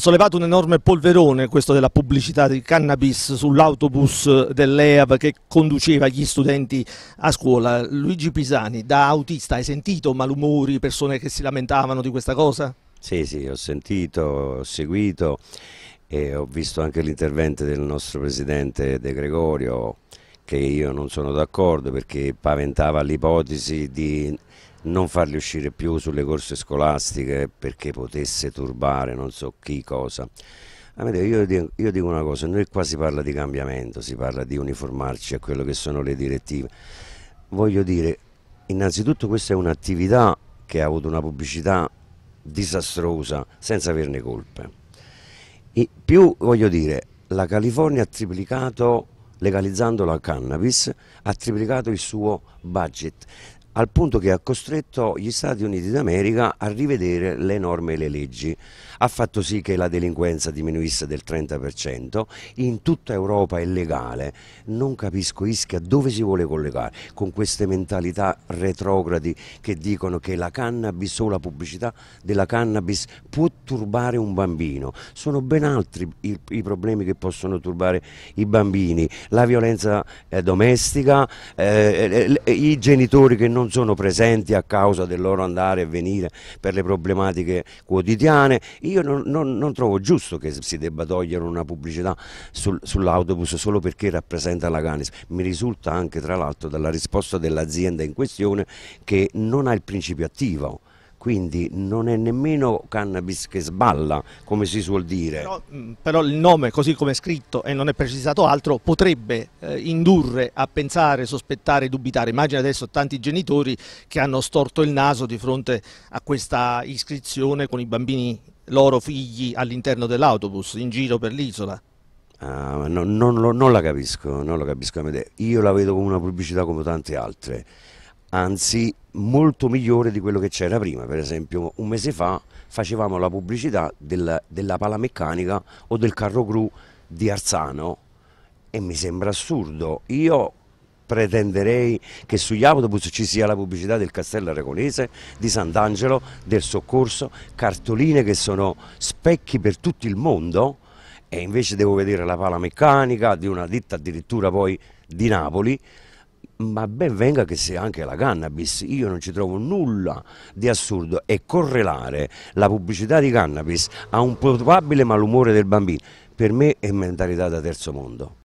sollevato un enorme polverone, questo della pubblicità di cannabis sull'autobus dell'EAV che conduceva gli studenti a scuola. Luigi Pisani, da autista, hai sentito malumori, persone che si lamentavano di questa cosa? Sì, sì, ho sentito, ho seguito e ho visto anche l'intervento del nostro presidente De Gregorio che io non sono d'accordo perché paventava l'ipotesi di non farli uscire più sulle corse scolastiche perché potesse turbare non so chi cosa. Io dico, io dico una cosa, noi qua si parla di cambiamento, si parla di uniformarci a quello che sono le direttive. Voglio dire, innanzitutto questa è un'attività che ha avuto una pubblicità disastrosa senza averne colpe. E più voglio dire, la California ha triplicato legalizzando la cannabis, ha triplicato il suo budget al punto che ha costretto gli Stati Uniti d'America a rivedere le norme e le leggi. Ha fatto sì che la delinquenza diminuisse del 30%, in tutta Europa è legale. Non capisco Ischia dove si vuole collegare con queste mentalità retrogradi che dicono che la cannabis o la pubblicità della cannabis può turbare un bambino. Sono ben altri i, i problemi che possono turbare i bambini, la violenza eh, domestica, eh, i genitori che non non sono presenti a causa del loro andare e venire per le problematiche quotidiane. Io non, non, non trovo giusto che si debba togliere una pubblicità sul, sull'autobus solo perché rappresenta la Ganes. Mi risulta anche tra l'altro dalla risposta dell'azienda in questione che non ha il principio attivo quindi non è nemmeno cannabis che sballa, come si suol dire. Però, mm, però il nome, così come è scritto e non è precisato altro, potrebbe eh, indurre a pensare, sospettare, dubitare. Immagina adesso tanti genitori che hanno storto il naso di fronte a questa iscrizione con i bambini loro figli all'interno dell'autobus, in giro per l'isola. Ah, no, non, non, la capisco, non la capisco. Io la vedo come una pubblicità come tante altre anzi molto migliore di quello che c'era prima, per esempio un mese fa facevamo la pubblicità del, della meccanica o del carro cru di Arzano e mi sembra assurdo, io pretenderei che sugli autobus ci sia la pubblicità del Castello Aragonese, di Sant'Angelo, del Soccorso, cartoline che sono specchi per tutto il mondo e invece devo vedere la pala meccanica di una ditta addirittura poi di Napoli ma ben venga che sia anche la cannabis, io non ci trovo nulla di assurdo e correlare la pubblicità di cannabis a un probabile malumore del bambino, per me è mentalità da terzo mondo.